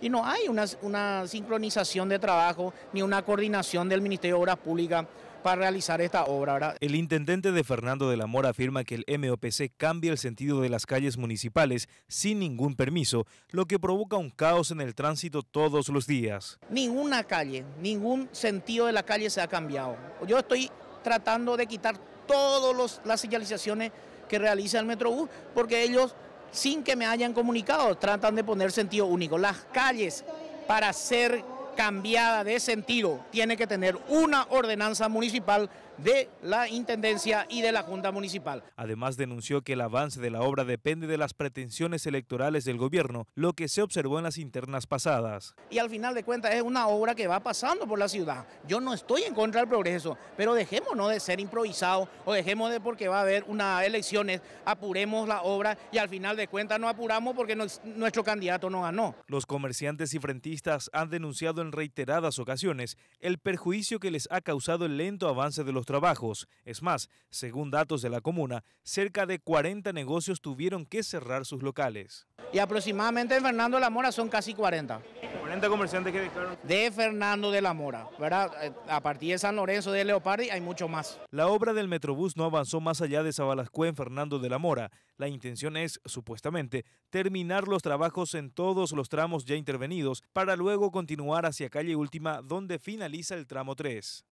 Y no hay una, sincronización de trabajo ni una coordinación del Ministerio de Obras Públicas para realizar esta obra. El intendente de Fernando de la Mora afirma que el MOPC cambia el sentido de las calles municipales sin ningún permiso, lo que provoca un caos en el tránsito todos los días. Ninguna calle, ningún sentido de la calle se ha cambiado. Yo estoy tratando de quitar todas las señalizaciones que realiza el Metrobús porque ellos sin que me hayan comunicado, tratan de poner sentido único. Las calles para ser cambiada de sentido. Tiene que tener una ordenanza municipal de la Intendencia y de la Junta Municipal. Además denunció que el avance de la obra depende de las pretensiones electorales del gobierno, lo que se observó en las internas pasadas. Y al final de cuentas es una obra que va pasando por la ciudad. Yo no estoy en contra del progreso, pero dejémonos de ser improvisados o dejemos de porque va a haber unas elecciones, apuremos la obra y al final de cuentas no apuramos porque nuestro candidato no ganó. Los comerciantes y frentistas han denunciado en reiteradas ocasiones el perjuicio que les ha causado el lento avance de los trabajos. Es más, según datos de la comuna, cerca de 40 negocios tuvieron que cerrar sus locales. Y aproximadamente en Fernando la Mora son casi 40. De Fernando de la Mora, ¿verdad? Eh, a partir de San Lorenzo de Leopardi hay mucho más. La obra del Metrobús no avanzó más allá de Zabalascué en Fernando de la Mora. La intención es, supuestamente, terminar los trabajos en todos los tramos ya intervenidos para luego continuar hacia Calle Última, donde finaliza el tramo 3.